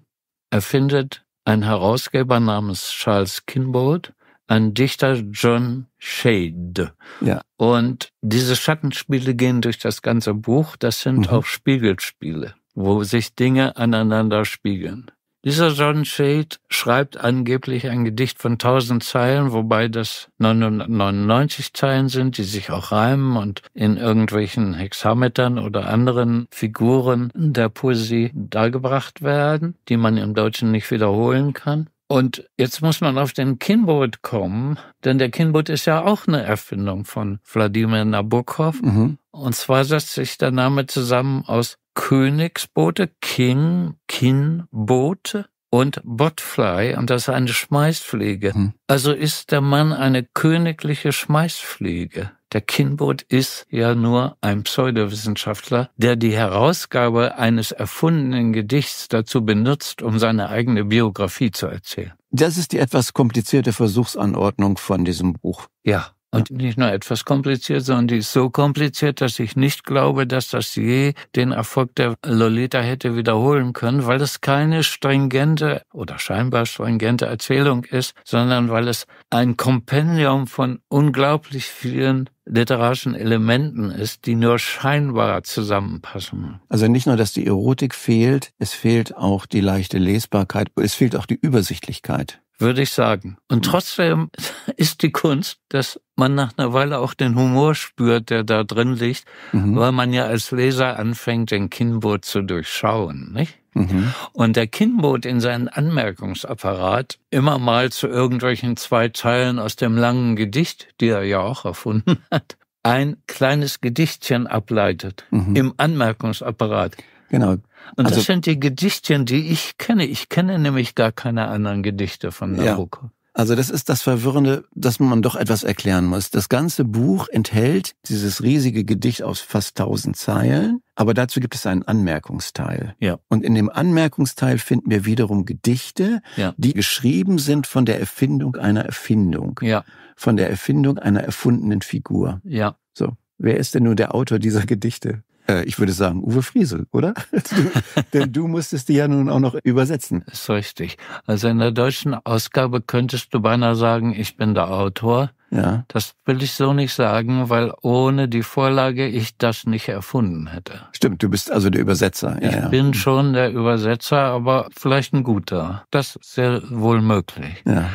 erfindet ein Herausgeber namens Charles Kinbold ein Dichter John Shade. Ja. Und diese Schattenspiele gehen durch das ganze Buch. Das sind mhm. auch Spiegelspiele, wo sich Dinge aneinander spiegeln. Dieser John Shade schreibt angeblich ein Gedicht von 1000 Zeilen, wobei das 999 Zeilen sind, die sich auch reimen und in irgendwelchen Hexametern oder anderen Figuren der Poesie dargebracht werden, die man im Deutschen nicht wiederholen kann. Und jetzt muss man auf den Kinboot kommen, denn der Kinboot ist ja auch eine Erfindung von Wladimir Nabokov. Mhm. Und zwar setzt sich der Name zusammen aus Königsboote, King, Kinboote und Botfly, und das ist eine Schmeißfliege. Hm. Also ist der Mann eine königliche Schmeißfliege. Der Kinbot ist ja nur ein Pseudowissenschaftler, der die Herausgabe eines erfundenen Gedichts dazu benutzt, um seine eigene Biografie zu erzählen. Das ist die etwas komplizierte Versuchsanordnung von diesem Buch. Ja. Und nicht nur etwas kompliziert, sondern die ist so kompliziert, dass ich nicht glaube, dass das je den Erfolg der Lolita hätte wiederholen können, weil es keine stringente oder scheinbar stringente Erzählung ist, sondern weil es ein Kompendium von unglaublich vielen literarischen Elementen ist, die nur scheinbar zusammenpassen. Also nicht nur, dass die Erotik fehlt, es fehlt auch die leichte Lesbarkeit, es fehlt auch die Übersichtlichkeit würde ich sagen. Und mhm. trotzdem ist die Kunst, dass man nach einer Weile auch den Humor spürt, der da drin liegt, mhm. weil man ja als Leser anfängt, den Kinbo zu durchschauen, nicht? Mhm. Und der Kinboot in seinen Anmerkungsapparat, immer mal zu irgendwelchen zwei Teilen aus dem langen Gedicht, die er ja auch erfunden hat, ein kleines Gedichtchen ableitet mhm. im Anmerkungsapparat. Genau. Und also, das sind die Gedichtchen, die ich kenne. Ich kenne nämlich gar keine anderen Gedichte von Nabucco. Ja. Also das ist das Verwirrende, dass man doch etwas erklären muss. Das ganze Buch enthält dieses riesige Gedicht aus fast tausend Zeilen, aber dazu gibt es einen Anmerkungsteil. Ja. Und in dem Anmerkungsteil finden wir wiederum Gedichte, ja. die geschrieben sind von der Erfindung einer Erfindung, ja. von der Erfindung einer erfundenen Figur. Ja. So, wer ist denn nun der Autor dieser Gedichte? Äh, ich würde sagen, Uwe Friesel, oder? denn du musstest die ja nun auch noch übersetzen. Ist richtig. Also in der deutschen Ausgabe könntest du beinahe sagen, ich bin der Autor. Ja. Das will ich so nicht sagen, weil ohne die Vorlage ich das nicht erfunden hätte. Stimmt, du bist also der Übersetzer. Ja, ich ja. bin schon der Übersetzer, aber vielleicht ein guter. Das ist sehr wohl möglich. Ja.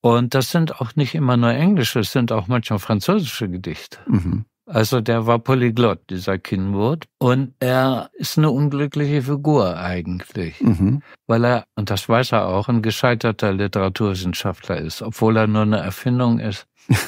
Und das sind auch nicht immer nur englische, es sind auch manchmal französische Gedichte. Mhm. Also der war Polyglott, dieser Kinwood. Und er ist eine unglückliche Figur eigentlich, mhm. weil er, und das weiß er auch, ein gescheiterter Literaturwissenschaftler ist, obwohl er nur eine Erfindung ist.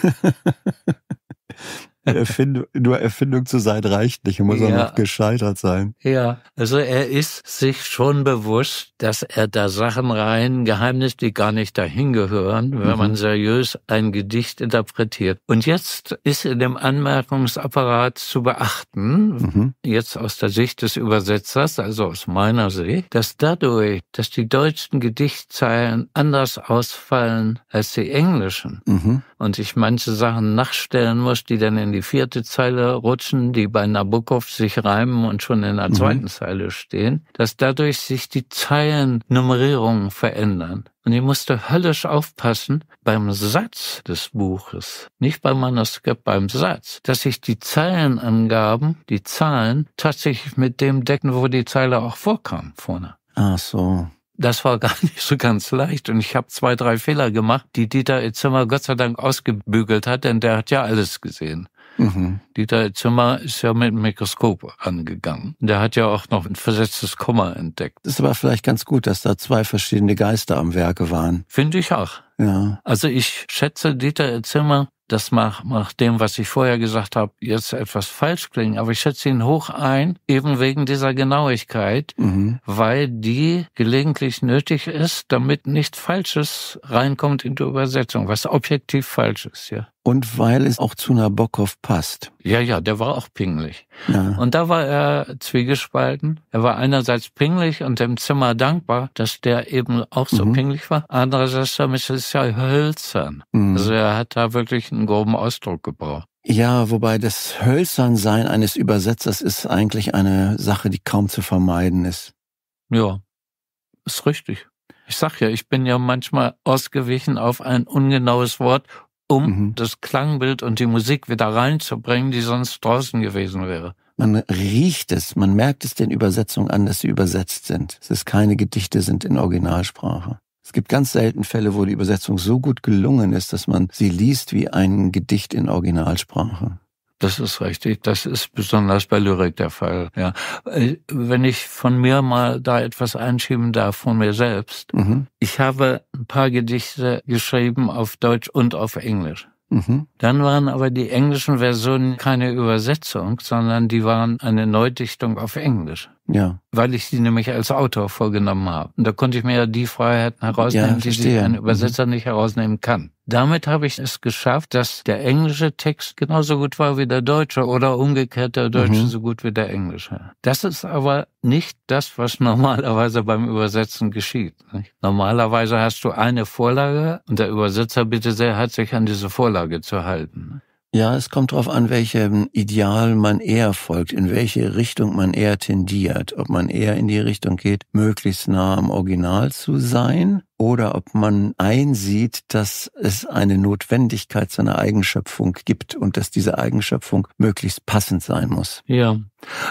Erfind nur Erfindung zu sein reicht nicht, muss ja. auch noch gescheitert sein. Ja, also er ist sich schon bewusst, dass er da Sachen rein, Geheimnis, die gar nicht dahin gehören, wenn mhm. man seriös ein Gedicht interpretiert. Und jetzt ist in dem Anmerkungsapparat zu beachten, mhm. jetzt aus der Sicht des Übersetzers, also aus meiner Sicht, dass dadurch, dass die deutschen Gedichtzeilen anders ausfallen als die englischen mhm. und ich manche Sachen nachstellen muss, die dann in die die vierte Zeile rutschen, die bei Nabokov sich reimen und schon in der mhm. zweiten Zeile stehen, dass dadurch sich die Zeilennummerierungen verändern. Und ich musste höllisch aufpassen beim Satz des Buches, nicht beim Manuskript, beim Satz, dass ich die Zeilenangaben, die Zahlen tatsächlich mit dem decken, wo die Zeile auch vorkam vorne. Ach so das war gar nicht so ganz leicht. Und ich habe zwei, drei Fehler gemacht, die Dieter Zimmer Gott sei Dank ausgebügelt hat, denn der hat ja alles gesehen. Mhm. Dieter Zimmer ist ja mit dem Mikroskop angegangen. Der hat ja auch noch ein versetztes Komma entdeckt. Das ist aber vielleicht ganz gut, dass da zwei verschiedene Geister am Werke waren. Finde ich auch. Ja. Also ich schätze Dieter Zimmer das nach, nach dem, was ich vorher gesagt habe, jetzt etwas falsch klingen, aber ich schätze ihn hoch ein, eben wegen dieser Genauigkeit, mhm. weil die gelegentlich nötig ist, damit nichts Falsches reinkommt in die Übersetzung, was objektiv falsch ist, ja und weil es auch zu Nabokov passt. Ja, ja, der war auch pingelig. Ja. Und da war er zwiegespalten. Er war einerseits pingelig und dem Zimmer dankbar, dass der eben auch so mhm. pingelig war. Andererseits damit ist es ja hölzern. Mhm. Also er hat da wirklich einen groben Ausdruck gebraucht. Ja, wobei das Hölzernsein eines Übersetzers ist eigentlich eine Sache, die kaum zu vermeiden ist. Ja, ist richtig. Ich sag ja, ich bin ja manchmal ausgewichen auf ein ungenaues Wort um mhm. das Klangbild und die Musik wieder reinzubringen, die sonst draußen gewesen wäre. Man riecht es, man merkt es den Übersetzungen an, dass sie übersetzt sind. Es ist keine Gedichte sind in Originalsprache. Es gibt ganz selten Fälle, wo die Übersetzung so gut gelungen ist, dass man sie liest wie ein Gedicht in Originalsprache. Das ist richtig. Das ist besonders bei Lyrik der Fall. Ja. Äh, wenn ich von mir mal da etwas einschieben darf, von mir selbst. Mhm. Ich habe ein paar Gedichte geschrieben auf Deutsch und auf Englisch. Mhm. Dann waren aber die englischen Versionen keine Übersetzung, sondern die waren eine Neudichtung auf Englisch. Ja. Weil ich sie nämlich als Autor vorgenommen habe. Und da konnte ich mir ja die Freiheiten herausnehmen, ja, die sich ein Übersetzer mhm. nicht herausnehmen kann. Damit habe ich es geschafft, dass der englische Text genauso gut war wie der deutsche oder umgekehrt der deutsche mhm. so gut wie der englische. Das ist aber nicht das, was normalerweise beim Übersetzen geschieht. Nicht? Normalerweise hast du eine Vorlage und der Übersetzer bitte sehr hat sich an diese Vorlage zu halten. Ja, es kommt darauf an, welchem Ideal man eher folgt, in welche Richtung man eher tendiert, ob man eher in die Richtung geht, möglichst nah am Original zu sein oder ob man einsieht, dass es eine Notwendigkeit seiner Eigenschöpfung gibt und dass diese Eigenschöpfung möglichst passend sein muss. Ja,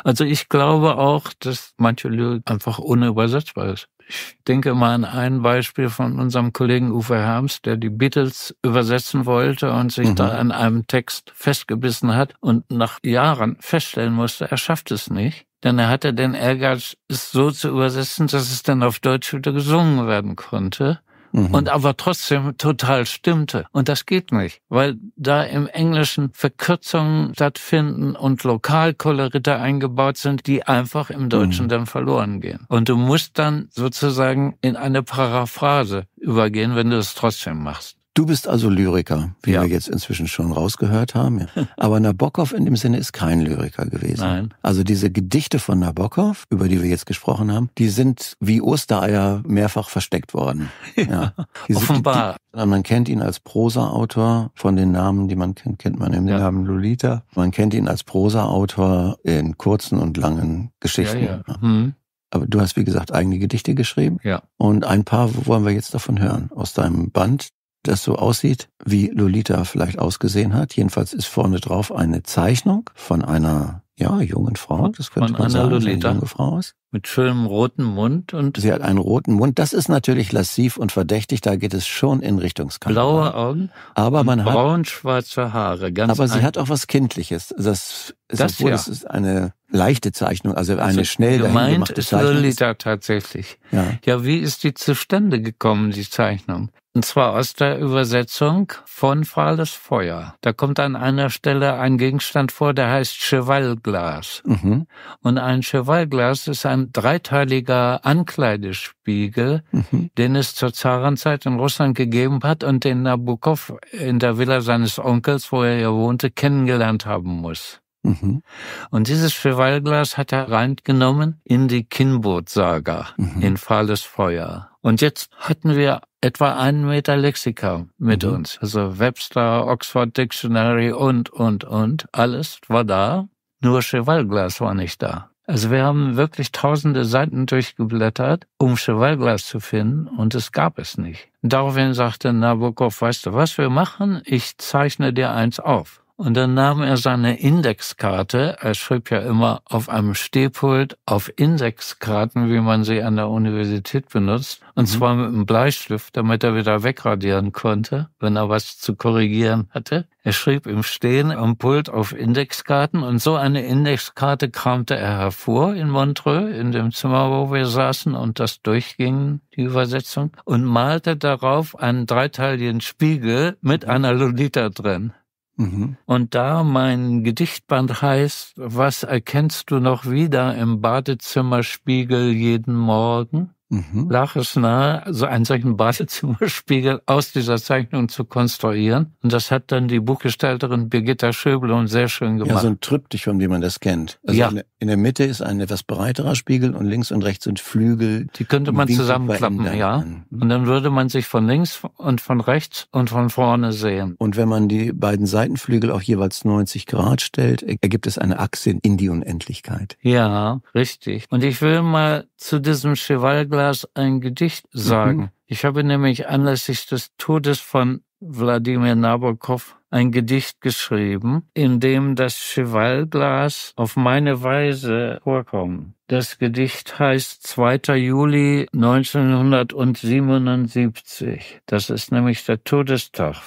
also ich glaube auch, dass manche Lyrik einfach unübersetzbar ist. Ich denke mal an ein Beispiel von unserem Kollegen Uwe Herms, der die Beatles übersetzen wollte und sich mhm. da an einem Text festgebissen hat und nach Jahren feststellen musste, er schafft es nicht. Denn er hatte den Ehrgeiz, es so zu übersetzen, dass es dann auf Deutsch wieder gesungen werden konnte mhm. und aber trotzdem total stimmte. Und das geht nicht, weil da im Englischen Verkürzungen stattfinden und Lokalkolorite eingebaut sind, die einfach im mhm. Deutschen mhm. dann verloren gehen. Und du musst dann sozusagen in eine Paraphrase übergehen, wenn du es trotzdem machst. Du bist also Lyriker, wie ja. wir jetzt inzwischen schon rausgehört haben. Ja. Aber Nabokov in dem Sinne ist kein Lyriker gewesen. Nein. Also diese Gedichte von Nabokov, über die wir jetzt gesprochen haben, die sind wie Ostereier mehrfach versteckt worden. Ja. Die Offenbar. Sind, die, man kennt ihn als Prosaautor. Von den Namen, die man kennt, kennt man den Namen Lolita. Man kennt ihn als Prosaautor in kurzen und langen Geschichten. Hm. Aber du hast, wie gesagt, eigene Gedichte geschrieben. Ja. Und ein paar wollen wir jetzt davon hören. Aus deinem Band das so aussieht, wie Lolita vielleicht ausgesehen hat. Jedenfalls ist vorne drauf eine Zeichnung von einer ja, jungen Frau. Das könnte von man sagen, Lolita. eine junge Frau ist. Mit schönem roten Mund und. Sie hat einen roten Mund. Das ist natürlich lassiv und verdächtig. Da geht es schon in Richtungskampf. Blaue Augen. Aber man hat. Braun schwarze Haare. Ganz aber sie hat auch was Kindliches. Das, ist, das, obwohl, ja. das ist eine leichte Zeichnung, also eine also schnell gemeint ist Zeichnung. Lolita tatsächlich. Ja. ja, wie ist die zustande gekommen, die Zeichnung? und zwar aus der Übersetzung von Fahles Feuer. Da kommt an einer Stelle ein Gegenstand vor, der heißt Chevalglas. Mhm. Und ein Chevalglas ist ein dreiteiliger Ankleidespiegel, mhm. den es zur Zarenzeit in Russland gegeben hat und den Nabokov in der Villa seines Onkels, wo er ja wohnte, kennengelernt haben muss. Mhm. Und dieses Chevalglas hat er reingenommen in die Kinboot-Saga, mhm. in Fahles Feuer. Und jetzt hatten wir etwa einen Meter Lexika mit mhm. uns. Also Webster, Oxford Dictionary und, und, und. Alles war da. Nur Chevalglas war nicht da. Also wir haben wirklich tausende Seiten durchgeblättert, um Chevalglas zu finden und es gab es nicht. Daraufhin sagte Nabokov, weißt du was wir machen? Ich zeichne dir eins auf. Und dann nahm er seine Indexkarte, er schrieb ja immer auf einem Stehpult auf Indexkarten, wie man sie an der Universität benutzt, und mhm. zwar mit einem Bleistift, damit er wieder wegradieren konnte, wenn er was zu korrigieren hatte. Er schrieb im Stehen am Pult auf Indexkarten und so eine Indexkarte kramte er hervor in Montreux, in dem Zimmer, wo wir saßen und das durchging, die Übersetzung, und malte darauf einen dreiteiligen Spiegel mit einer Lolita drin. Mhm. Und da mein Gedichtband heißt, was erkennst du noch wieder im Badezimmerspiegel jeden Morgen? mhm. lag es nahe, so einen solchen Badezimmerspiegel aus dieser Zeichnung zu konstruieren. Und das hat dann die Buchgestalterin Birgitta Schöbel und sehr schön gemacht. Ja, so ein Triptychon, wie man das kennt. Also ja. in der Mitte ist ein etwas breiterer Spiegel und links und rechts sind Flügel. Die könnte man zusammenklappen, ja. Und dann würde man sich von links und von rechts und von vorne sehen. Und wenn man die beiden Seitenflügel auch jeweils 90 Grad stellt, ergibt es eine Achse in die Unendlichkeit. Ja, richtig. Und ich will mal zu diesem Cheval Vers ein Gedicht mhm. sagen. Mhm. Ich habe nämlich anlässlich des Todes von Wladimir Nabokov ein Gedicht geschrieben, in dem das Chevalglas auf meine Weise vorkommt. Das Gedicht heißt 2. Juli 1977. Das ist nämlich der Todestag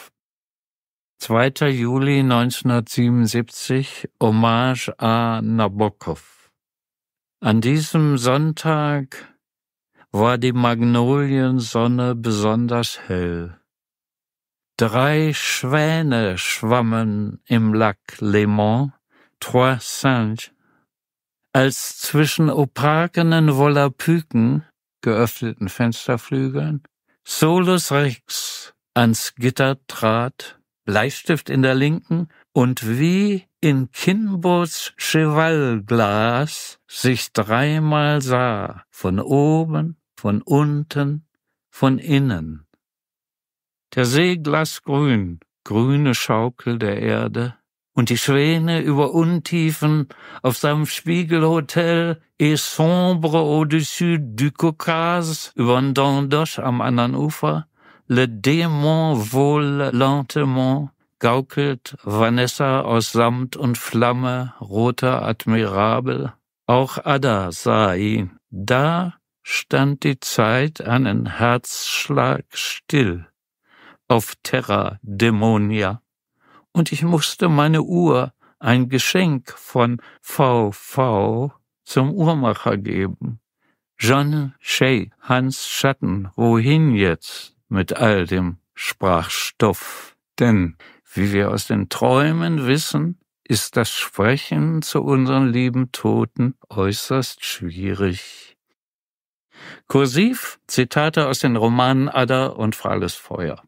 2. Juli 1977, Hommage a Nabokov. An diesem Sonntag war die Magnoliensonne besonders hell. Drei Schwäne schwammen im Lac Léman, Trois Singes, als zwischen opakenen Volapüken, geöffneten Fensterflügeln, Solus Rex ans Gitter trat, Bleistift in der linken und wie in Kinbots Chevalglas sich dreimal sah, von oben, von unten, von innen. Der See glasgrün, grüne Schaukel der Erde, und die Schwäne über Untiefen auf seinem Spiegelhotel et sombre au-dessus du Caucase über ein Dorndosch am anderen Ufer, le démon vole lentement, gaukelt Vanessa aus Samt und Flamme, roter Admirabel. Auch Ada sah ihn. Da stand die Zeit einen Herzschlag still auf Terra Dämonia, und ich musste meine Uhr, ein Geschenk von VV, zum Uhrmacher geben. John Shea, Hans Schatten, wohin jetzt mit all dem Sprachstoff? Denn, wie wir aus den Träumen wissen, ist das Sprechen zu unseren lieben Toten äußerst schwierig. Kursiv Zitate aus den Romanen Adder und Freiles Feuer.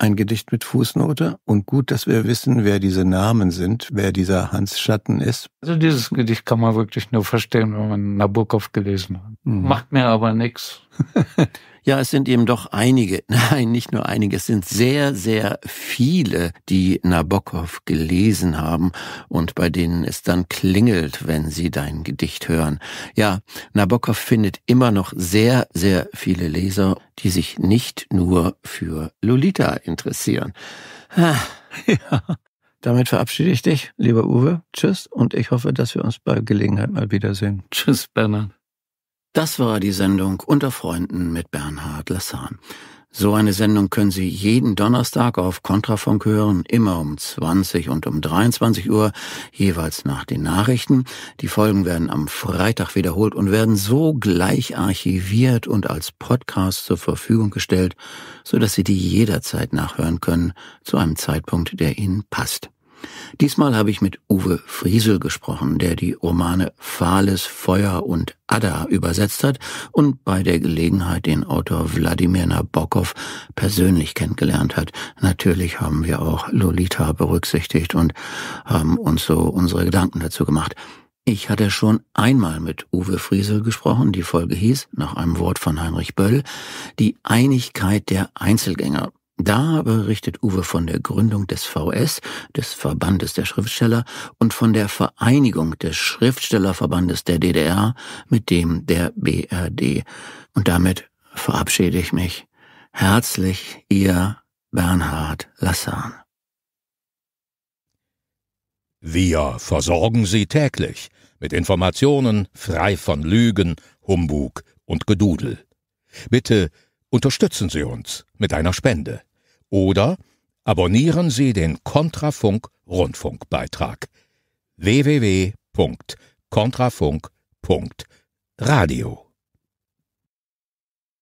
Ein Gedicht mit Fußnote und gut, dass wir wissen, wer diese Namen sind, wer dieser Hans Schatten ist. Also dieses Gedicht kann man wirklich nur verstehen, wenn man Nabokov gelesen hat. Mhm. Macht mir aber nichts. Ja, es sind eben doch einige, nein, nicht nur einige, es sind sehr, sehr viele, die Nabokov gelesen haben und bei denen es dann klingelt, wenn sie dein Gedicht hören. Ja, Nabokov findet immer noch sehr, sehr viele Leser, die sich nicht nur für Lolita interessieren. Ha, ja. Damit verabschiede ich dich, lieber Uwe. Tschüss und ich hoffe, dass wir uns bei Gelegenheit mal wiedersehen. Tschüss, Bernhard. Das war die Sendung Unter Freunden mit Bernhard Lassan. So eine Sendung können Sie jeden Donnerstag auf Kontrafunk hören, immer um 20 und um 23 Uhr, jeweils nach den Nachrichten. Die Folgen werden am Freitag wiederholt und werden so gleich archiviert und als Podcast zur Verfügung gestellt, sodass Sie die jederzeit nachhören können, zu einem Zeitpunkt, der Ihnen passt. Diesmal habe ich mit Uwe Friesel gesprochen, der die Romane Fahles, Feuer und Ada übersetzt hat und bei der Gelegenheit den Autor Wladimir Nabokov persönlich kennengelernt hat. Natürlich haben wir auch Lolita berücksichtigt und haben uns so unsere Gedanken dazu gemacht. Ich hatte schon einmal mit Uwe Friesel gesprochen, die Folge hieß, nach einem Wort von Heinrich Böll, Die Einigkeit der Einzelgänger. Da berichtet Uwe von der Gründung des VS, des Verbandes der Schriftsteller, und von der Vereinigung des Schriftstellerverbandes der DDR mit dem der BRD. Und damit verabschiede ich mich. Herzlich Ihr Bernhard Lassan. Wir versorgen Sie täglich mit Informationen frei von Lügen, Humbug und Gedudel. Bitte unterstützen Sie uns mit einer Spende oder abonnieren Sie den Kontrafunk Rundfunkbeitrag www.kontrafunk.radio.